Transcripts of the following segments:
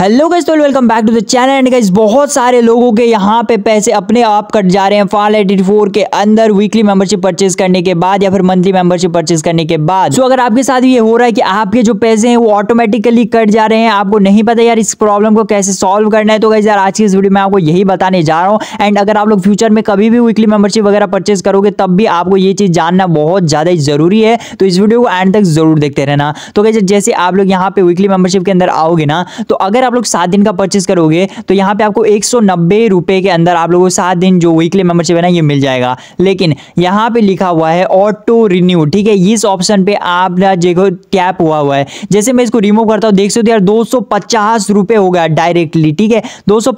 hello guys तो welcome back to the channel and guys बहुत सारे लोगों के यहाँ पे पैसे अपने आप कट जा रहे हैं फाल एटी फोर के अंदर वीकली मेंबरशिप परचेज करने के बाद या फिर मंथली मेंबरशिप परचेज करने के बाद सो so, अगर आपके साथ ये हो रहा है कि आपके जो पैसे हैं वो ऑटोमेटिकली कट जा रहे हैं आपको नहीं पता यार इस प्रॉब्लम को कैसे सॉल्व करना है तो गाइज यार आज की इस वीडियो में आपको यही बताने जा रहा हूँ एंड अगर आप लोग फ्यूचर में कभी भी वीकली मेंबरशिप वगैरह परचेज करोगे तब भी आपको ये चीज़ जानना बहुत ज़्यादा जरूरी है तो इस वीडियो को एंड तक जरूर देखते रहना तो गाइजर जैसे आप लोग यहाँ पे वीकली मेंबरशिप के अंदर आओगे ना तो अगर आप लोग सात दिन का परचेज करोगे तो यहाँ पे आपको एक सौ के अंदर आप लोगों को सात दिन जो वीकली मेंबरशिप है ना ये मिल जाएगा लेकिन यहाँ पे लिखा हुआ है ऑटो रिन्यू ठीक है इस ऑप्शन पे आप जो टैप हुआ हुआ है जैसे मैं इसको रिमूव करता हूँ देख सकते यार दो सौ हो गया डायरेक्टली ठीक है दो सौ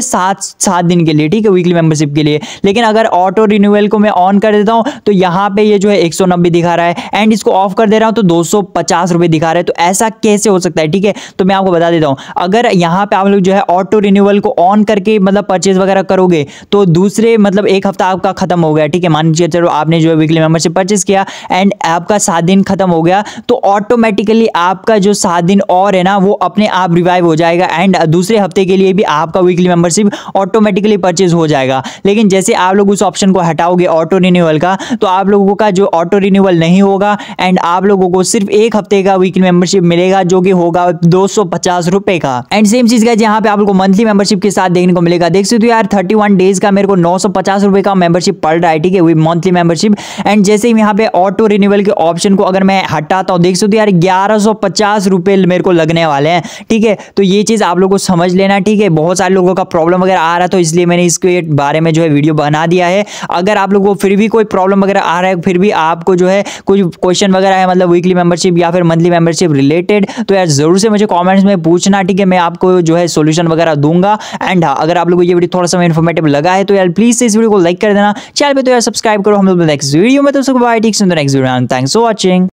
सात सात दिन के लिए ठीक है वीकली मेंबरशिप के लिए लेकिन अगर ऑटो रिन्यूअल को मैं ऑन कर देता हूँ तो यहाँ पे ये जो है एक दिखा रहा है एंड इसको ऑफ कर दे रहा हूँ तो दो सौ दिखा रहा है तो ऐसा कैसे हो सकता है ठीक है तो मैं आपको बता देता हूँ अगर यहाँ पे आप लोग जो है ऑटो रिन्यूअल को ऑन करके मतलब परचेज वगैरह करोगे तो दूसरे मतलब एक हफ्ता आपका खत्म हो गया ठीक है मान लीजिए चलो आपने जो है वीकली मेंबरशिप परचेज किया एंड आपका सात दिन खत्म हो गया तो ऑटोमेटिकली आपका जो सात दिन और है ना वो अपने आप रिवाइव हो जाएगा एंड दूसरे हफ्ते के लिए भी आपका वीकली मेंबरशिप ऑटोमेटिकली परचेज हो जाएगा लेकिन जैसे आप लोग उस ऑप्शन को हटाओगे ऑटो रिन्यूअल का तो आप लोगों का जो ऑटो रिन्यूअल नहीं होगा एंड आप लोगों को सिर्फ एक हफ्ते का वीकली मेंबरशिप मिलेगा जो कि होगा दो सौ का मिलेगा एंड सेम चीज का यहाँ पे आप लोग मंथली मेंबरशिप के साथ देखने को मिलेगा देख सकते हो यार थर्टी डेज का मेरे को नौ रुपए का मेंबरशिप पड़ रहा है ठीक है मंथली मेंबरशिप एंड जैसे ही यहाँ पे ऑटो रिन्यूअल के ऑप्शन को अगर मैं हटाता हूँ देख सकते हो यार ग्यारह रुपए मेरे को लगने वाले हैं ठीक है तो ये चीज आप लोग को समझ लेना ठीक है बहुत सारे लोगों का प्रॉब्लम अगर आ रहा तो इसलिए मैंने इसके बारे में जो है वीडियो बना दिया है अगर आप लोग को फिर भी कोई प्रॉब्लम वगैरह आ रहा है फिर भी आपको जो है कुछ क्वेश्चन वगैरह है मतलब वीकली मेंबरशिप या फिर मंथली मेंबरशिप रिलेटेड तो यार जरूर से मुझे कॉमेंट्स में पूछना ठीक है है मैं आपको जो है सोल्यूशन वगैरह दूंगा एंड हाँ अगर आप लोगों को ये वीडियो थोड़ा सा इन्फॉर्मेटिव लगा है तो यार प्लीज इस वीडियो को लाइक कर देना चैनल पर तो यार सब्सक्राइब करो हम लोग नेक्स्ट वीडियो में तो सुबह ठीक सुंदर next video thanks for watching